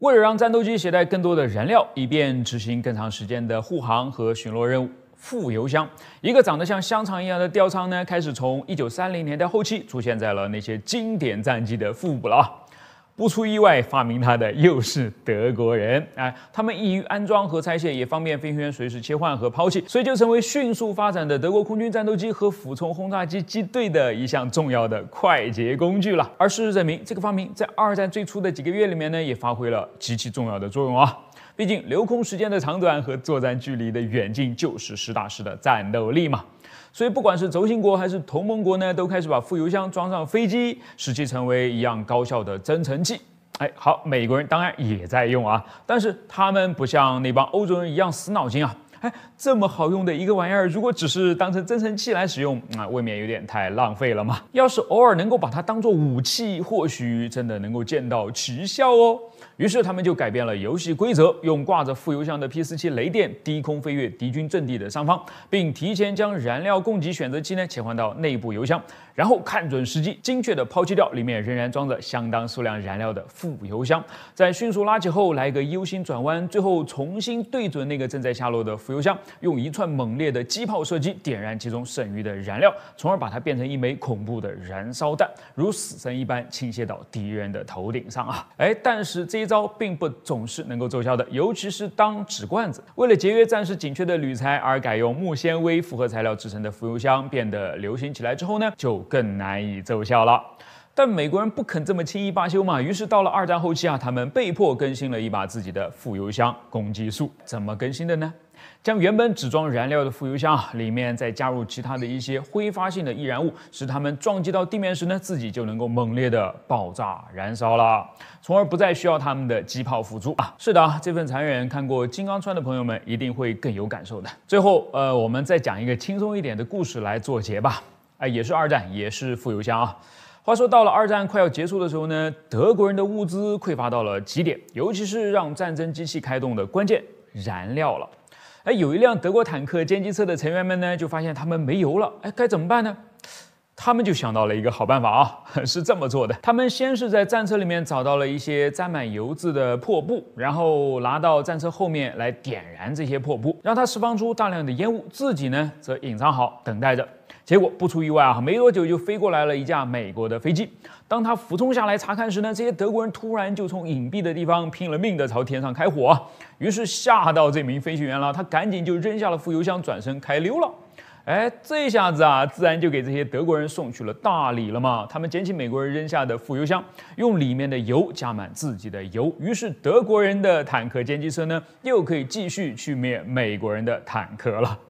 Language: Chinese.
为了让战斗机携带更多的燃料，以便执行更长时间的护航和巡逻任务，副油箱，一个长得像香肠一样的吊舱呢，开始从一九三零年代后期出现在了那些经典战机的腹部了啊。不出意外，发明它的又是德国人。哎，他们易于安装和拆卸，也方便飞行员随时切换和抛弃，所以就成为迅速发展的德国空军战斗机和俯冲轰炸机机队的一项重要的快捷工具了。而事实证明，这个发明在二战最初的几个月里面呢，也发挥了极其重要的作用啊。毕竟留空时间的长短和作战距离的远近就是实打实的战斗力嘛，所以不管是轴心国还是同盟国呢，都开始把副油箱装上飞机，使其成为一样高效的增程器。哎，好，美国人当然也在用啊，但是他们不像那帮欧洲人一样死脑筋啊。这么好用的一个玩意儿，如果只是当成增程器来使用，那未免有点太浪费了嘛。要是偶尔能够把它当做武器，或许真的能够见到奇效哦。于是他们就改变了游戏规则，用挂着副油箱的 P47 雷电低空飞越敌军阵地的上方，并提前将燃料供给选择器呢切换到内部油箱，然后看准时机，精确的抛弃掉里面仍然装着相当数量燃料的副油箱，在迅速拉起，后来一个 U 型转弯，最后重新对准那个正在下落的副。油箱用一串猛烈的机炮射击点燃其中剩余的燃料，从而把它变成一枚恐怖的燃烧弹，如死神一般倾泻到敌人的头顶上啊！哎，但是这一招并不总是能够奏效的，尤其是当纸罐子为了节约战时紧缺的铝材而改用木纤维复合材料制成的浮油箱变得流行起来之后呢，就更难以奏效了。但美国人不肯这么轻易罢休嘛，于是到了二战后期啊，他们被迫更新了一把自己的副油箱攻击术，怎么更新的呢？将原本只装燃料的副油箱里面再加入其他的一些挥发性的易燃物，使他们撞击到地面时呢，自己就能够猛烈的爆炸燃烧了，从而不再需要他们的机炮辅助啊。是的，这份残忍看过《金刚川》的朋友们一定会更有感受的。最后，呃，我们再讲一个轻松一点的故事来做结吧。哎，也是二战，也是副油箱啊。话说到了二战快要结束的时候呢，德国人的物资匮乏到了极点，尤其是让战争机器开动的关键燃料了。哎，有一辆德国坦克歼击车的成员们呢，就发现他们没油了。哎，该怎么办呢？他们就想到了一个好办法啊，是这么做的：他们先是在战车里面找到了一些沾满油渍的破布，然后拿到战车后面来点燃这些破布，让它释放出大量的烟雾，自己呢则隐藏好，等待着。结果不出意外啊，没多久就飞过来了一架美国的飞机。当他俯冲下来查看时呢，这些德国人突然就从隐蔽的地方拼了命的朝天上开火，于是吓到这名飞行员了，他赶紧就扔下了副油箱，转身开溜了。哎，这一下子啊，自然就给这些德国人送去了大礼了嘛！他们捡起美国人扔下的副油箱，用里面的油加满自己的油，于是德国人的坦克、歼击车呢，又可以继续去灭美国人的坦克了。